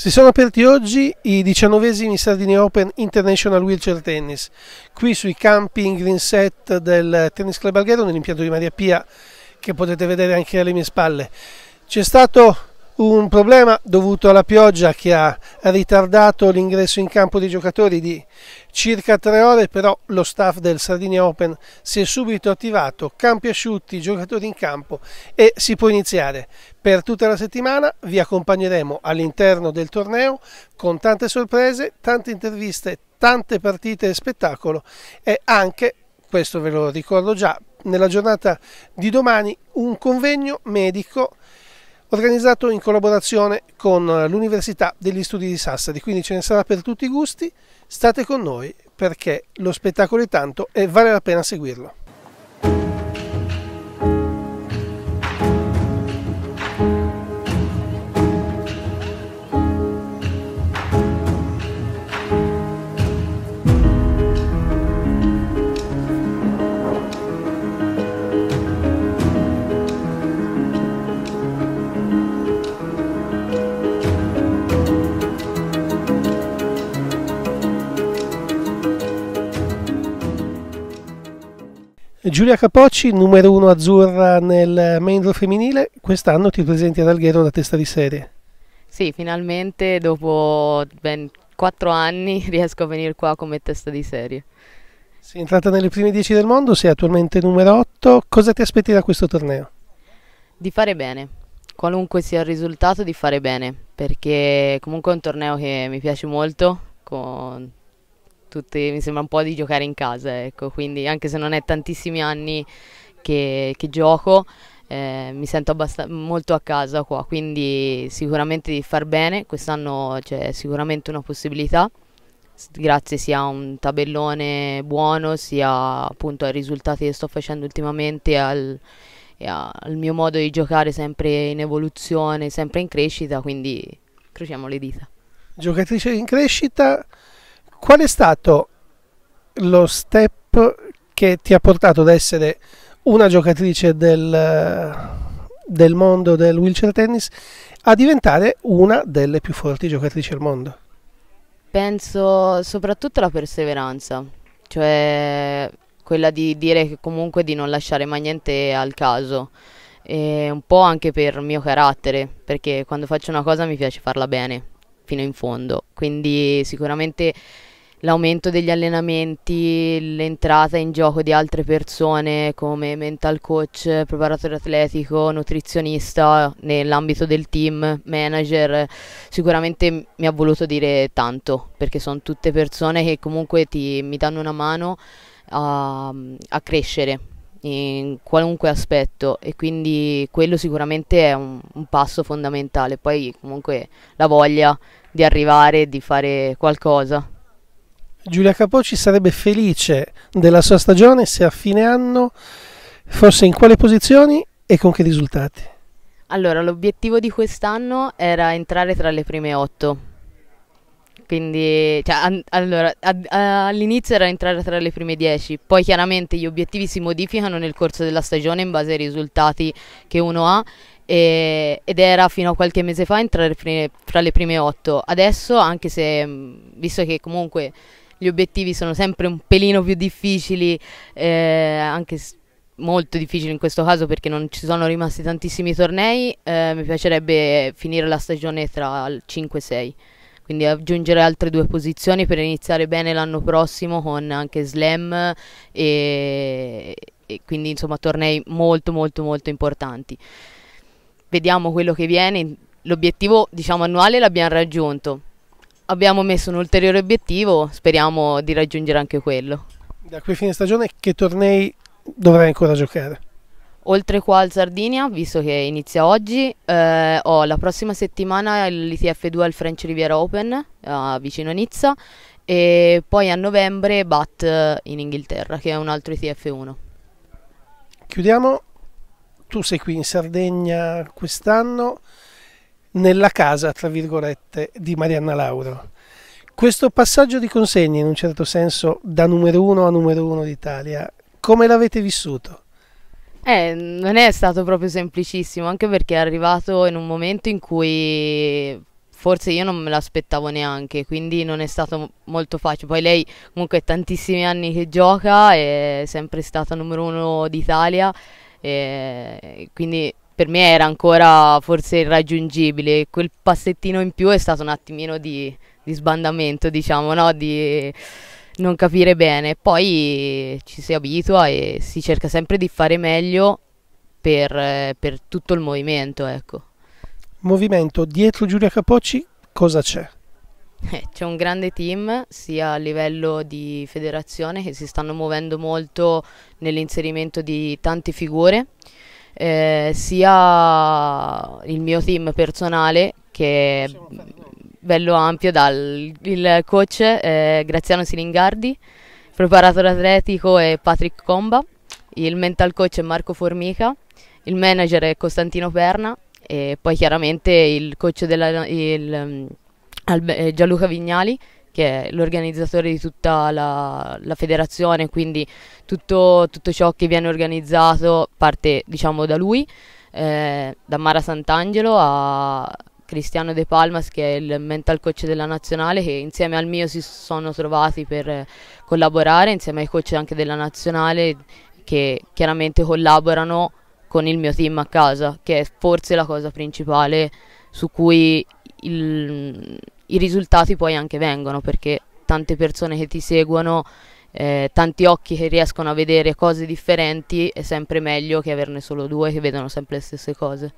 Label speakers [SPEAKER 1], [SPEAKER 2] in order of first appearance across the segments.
[SPEAKER 1] Si sono aperti oggi i diciannovesimi Sardini Open International Wheelchair Tennis, qui sui campi in green set del Tennis Club Alghero nell'impianto di Maria Pia che potete vedere anche alle mie spalle. C'è stato un problema dovuto alla pioggia che ha ritardato l'ingresso in campo dei giocatori di Circa tre ore però lo staff del Sardinia Open si è subito attivato, campi asciutti, giocatori in campo e si può iniziare. Per tutta la settimana vi accompagneremo all'interno del torneo con tante sorprese, tante interviste, tante partite e spettacolo e anche, questo ve lo ricordo già, nella giornata di domani un convegno medico organizzato in collaborazione con l'Università degli Studi di Sassari, quindi ce ne sarà per tutti i gusti. State con noi perché lo spettacolo è tanto e vale la pena seguirlo. Giulia Capocci, numero uno azzurra nel membro femminile, quest'anno ti presenti ad Alghero la testa di serie.
[SPEAKER 2] Sì, finalmente dopo ben quattro anni riesco a venire qua come testa di serie. Sei entrata
[SPEAKER 1] nelle prime 10 del mondo, sei attualmente numero 8. Cosa ti aspetti da questo torneo?
[SPEAKER 2] Di fare bene, qualunque sia il risultato, di fare bene, perché comunque è un torneo che mi piace molto, con tutte, mi sembra un po' di giocare in casa, ecco, quindi anche se non è tantissimi anni che, che gioco, eh, mi sento molto a casa qua, quindi sicuramente di far bene, quest'anno c'è sicuramente una possibilità, grazie sia a un tabellone buono, sia appunto ai risultati che sto facendo ultimamente, al, al mio modo di giocare sempre in evoluzione, sempre in crescita, quindi crociamo le dita.
[SPEAKER 1] Giocatrice in crescita, Qual è stato lo step che ti ha portato ad essere una giocatrice del, del mondo del wheelchair tennis a diventare una delle più forti giocatrici al mondo?
[SPEAKER 2] Penso soprattutto alla perseveranza, cioè quella di dire comunque di non lasciare mai niente al caso, e un po' anche per mio carattere, perché quando faccio una cosa mi piace farla bene fino in fondo, quindi sicuramente l'aumento degli allenamenti, l'entrata in gioco di altre persone come mental coach, preparatore atletico, nutrizionista nell'ambito del team, manager, sicuramente mi ha voluto dire tanto perché sono tutte persone che comunque ti, mi danno una mano a, a crescere in qualunque aspetto e quindi quello sicuramente è un, un, passo fondamentale, poi comunque la voglia di arrivare, di fare qualcosa.
[SPEAKER 1] Giulia Capocci sarebbe felice della sua stagione se a fine anno fosse in quale posizioni e con che risultati?
[SPEAKER 2] Allora, l'obiettivo di quest'anno era entrare tra le prime otto. Quindi, cioè, an- allora, ad- all'inizio era entrare tra le prime dieci, poi chiaramente gli obiettivi si modificano nel corso della stagione in base ai risultati che uno ha ed era fino a qualche mese fa entrare fra le prime otto. Adesso, anche se, visto che comunque gli obiettivi sono sempre un pelino più difficili, eh, anche molto difficili in questo caso perché non ci sono rimasti tantissimi tornei, eh, mi piacerebbe finire la stagione tra il 5 e 6 quindi aggiungere altre due posizioni per iniziare bene l'anno prossimo con anche slam e, e, quindi insomma tornei molto molto molto importanti. Vediamo quello che viene, l'obiettivo diciamo annuale l'abbiamo raggiunto, abbiamo messo un ulteriore obiettivo, speriamo di raggiungere anche quello. Da qui a fine stagione che tornei
[SPEAKER 1] dovrai ancora giocare?
[SPEAKER 2] Oltre qua al Sardinia, visto che inizia oggi, eh, ho la prossima settimana l'ITF2 al French Riviera Open eh, vicino a Nizza e poi a novembre BAT eh, in Inghilterra che è un altro ITF1.
[SPEAKER 1] Chiudiamo, tu sei qui in Sardegna quest'anno, nella casa, tra virgolette, di Marianna Lauro. Questo passaggio di consegne, in un certo senso, da numero uno a numero uno d'Italia, come l'avete vissuto?
[SPEAKER 2] Eh, non è stato proprio semplicissimo, anche perché è arrivato in un momento in cui forse io non me l'aspettavo neanche, quindi non è stato molto facile. Poi lei comunque è tantissimi anni che gioca, è sempre stata numero uno d'Italia, quindi per me era ancora forse irraggiungibile. Quel passettino in più è stato un attimino di, di sbandamento, diciamo, no? di non capire bene. Poi ci si abitua e si cerca sempre di fare meglio per, per tutto il movimento. Ecco.
[SPEAKER 1] Movimento dietro Giulia Capocci, cosa c'è?
[SPEAKER 2] Eh, c'è un grande team sia a livello di federazione che si stanno muovendo molto nell'inserimento di tante figure eh, sia il mio team personale che bello ampio dal coach eh, Graziano Silingardi, preparatore atletico è Patrick Comba, il mental coach è Marco Formica, il manager è Costantino Perna e poi chiaramente il coach della, il, mm, Gianluca Vignali che è l'organizzatore di tutta la, la federazione, quindi tutto, tutto, ciò che viene organizzato parte diciamo da lui, eh, da Mara Sant'Angelo a Cristiano De Palmas che è il mental coach della nazionale che insieme al mio si sono trovati per collaborare, insieme ai coach anche della nazionale che chiaramente collaborano con il mio team a casa, che è forse la cosa principale su cui il, i risultati poi anche vengono perché tante persone che ti seguono, eh, tanti occhi che riescono a vedere cose differenti è sempre meglio che averne solo due che vedono sempre le stesse cose.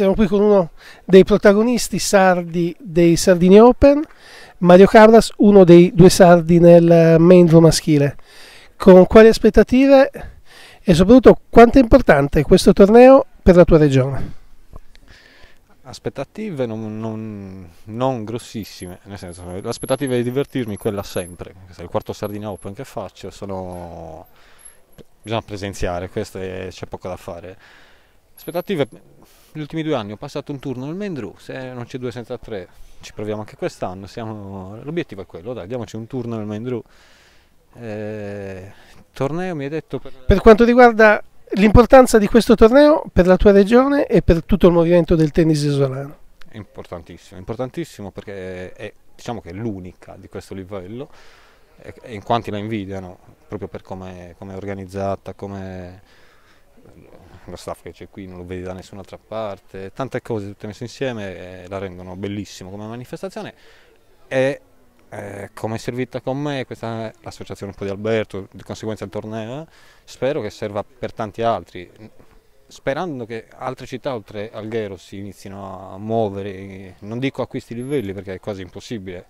[SPEAKER 1] siamo qui con uno dei protagonisti sardi dei Sardini Open, Mario Cabras, uno dei due sardi nel eh, main draw maschile. Con quali aspettative e soprattutto quanto è importante questo torneo per la tua regione?
[SPEAKER 3] aspettative non, non, non, grossissime, nel senso l'aspettativa di divertirmi quella sempre, questo è il quarto Sardina Open che faccio, sono... bisogna presenziare, questo è... c'è poco da fare. Aspettative gli ultimi due anni ho passato un turno nel Mendru, se non c'è due senza tre ci proviamo anche quest'anno, siamo... l'obiettivo è quello, dai, diamoci un turno nel Mendru. Eh, torneo mi hai detto... Per...
[SPEAKER 1] per quanto riguarda l'importanza di questo torneo per la tua regione e per tutto il movimento del tennis isolano?
[SPEAKER 3] Importantissimo, importantissimo perché è, diciamo che è l'unica di questo livello e in quanti la invidiano proprio per come è organizzata, come lo staff che c'è qui non lo vedi da nessun'altra parte, tante cose tutte messe insieme eh, la rendono bellissima come manifestazione e eh, come è servita con me questa è l'associazione un po' di Alberto, di conseguenza il torneo, eh, spero che serva per tanti altri, sperando che altre città oltre Alghero si inizino a muovere, eh, non dico a questi livelli perché è quasi impossibile,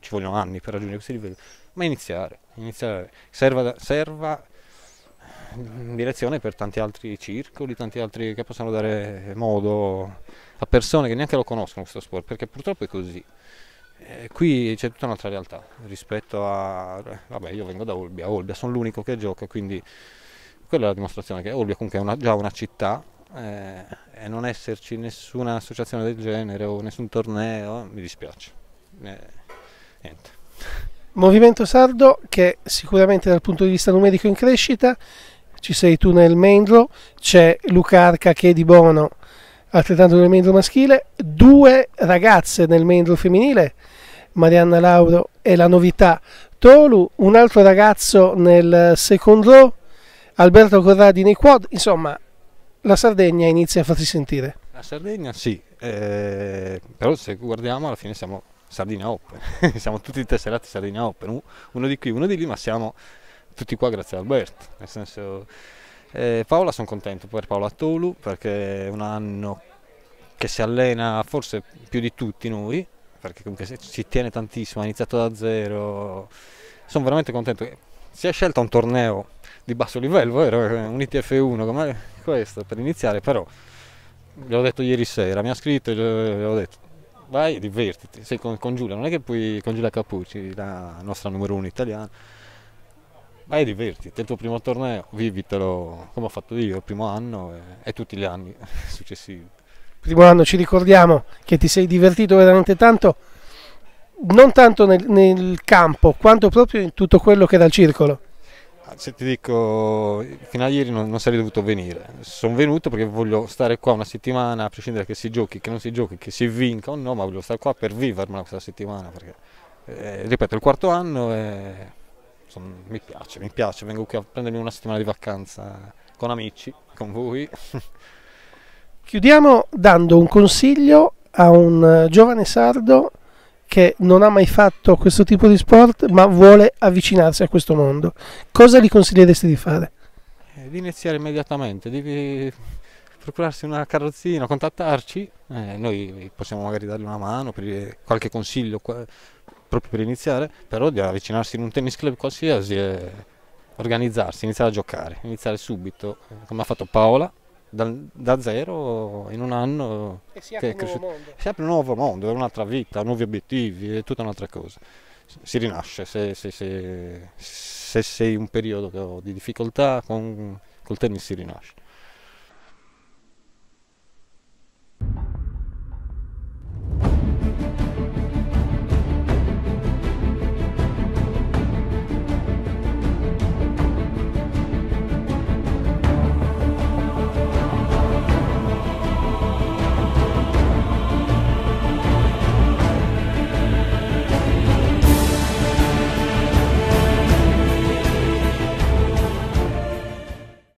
[SPEAKER 3] ci vogliono anni per raggiungere questi livelli, ma iniziare, iniziare. Serva, serva direzione per tanti altri circoli, tanti altri che possano dare modo a persone che neanche lo conoscono questo sport, perché purtroppo è così. Eh, qui c'è tutta un'altra realtà rispetto a... vabbè io vengo da Olbia, Olbia sono l'unico che gioca, quindi quella è la dimostrazione che Olbia comunque è una, già una città eh, e non esserci nessuna associazione del genere o nessun torneo mi dispiace. Eh, niente.
[SPEAKER 1] Movimento sardo che sicuramente dal punto di vista numerico in crescita ci sei tu nel mendro, c'è Lucarca che è di Bono, altrettanto nel mendro maschile, due ragazze nel mendro femminile, Marianna Lauro e la novità, Tolu, un altro ragazzo nel secondo row, Alberto Corradi nei quad, insomma la Sardegna inizia a farsi sentire.
[SPEAKER 3] La Sardegna sì, eh, però se guardiamo alla fine siamo Sardegna Open, siamo tutti tesserati Sardegna Open, uno di qui, uno di lì, ma siamo tutti qua grazie a Alberto, nel senso eh, Paola sono contento per Paola Tolu perché è un anno che si allena forse più di tutti noi, perché comunque ci tiene tantissimo, ha iniziato da zero, sono veramente contento. Si è scelto un torneo di basso livello, vero? un ITF1 come questo per iniziare, però l'ho detto ieri sera, mi ha scritto e le ho detto vai divertiti, sei con, con Giulia, non è che puoi con Giulia Capucci, la nostra numero uno italiana vai e divertiti, è il tuo primo torneo, vivitelo come ho fatto io il primo anno e, e tutti gli anni successivi.
[SPEAKER 1] Primo anno ci ricordiamo che ti sei divertito veramente tanto, non tanto nel, nel campo quanto proprio in tutto quello che era il circolo.
[SPEAKER 3] Ah, se ti dico, fino a ieri non, non sarei dovuto venire, sono venuto perché voglio stare qua una settimana, a prescindere che si giochi, che non si giochi, che si vinca o no, ma voglio stare qua per vivermela questa settimana, perché eh, ripeto, il quarto anno è insomma, mi piace, mi piace, vengo qui a prendermi una settimana di vacanza con amici, con voi.
[SPEAKER 1] Chiudiamo dando un consiglio a un eh, giovane sardo che non ha mai fatto questo tipo di sport ma vuole avvicinarsi a questo mondo. Cosa gli consiglieresti di fare?
[SPEAKER 3] Eh, di iniziare immediatamente, devi procurarsi una carrozzina, contattarci, eh, noi possiamo magari dargli una mano per qualche consiglio proprio per iniziare, però di avvicinarsi in un tennis club qualsiasi e organizzarsi, iniziare a giocare, iniziare subito, come ha fatto Paola, dal, da zero in un anno e si apre, che è cresciuto. Mondo. si apre un nuovo mondo, è un'altra vita, nuovi obiettivi, è tutta un'altra cosa. Si rinasce se, se, se, se sei in un periodo di difficoltà, con, col tennis si rinasce.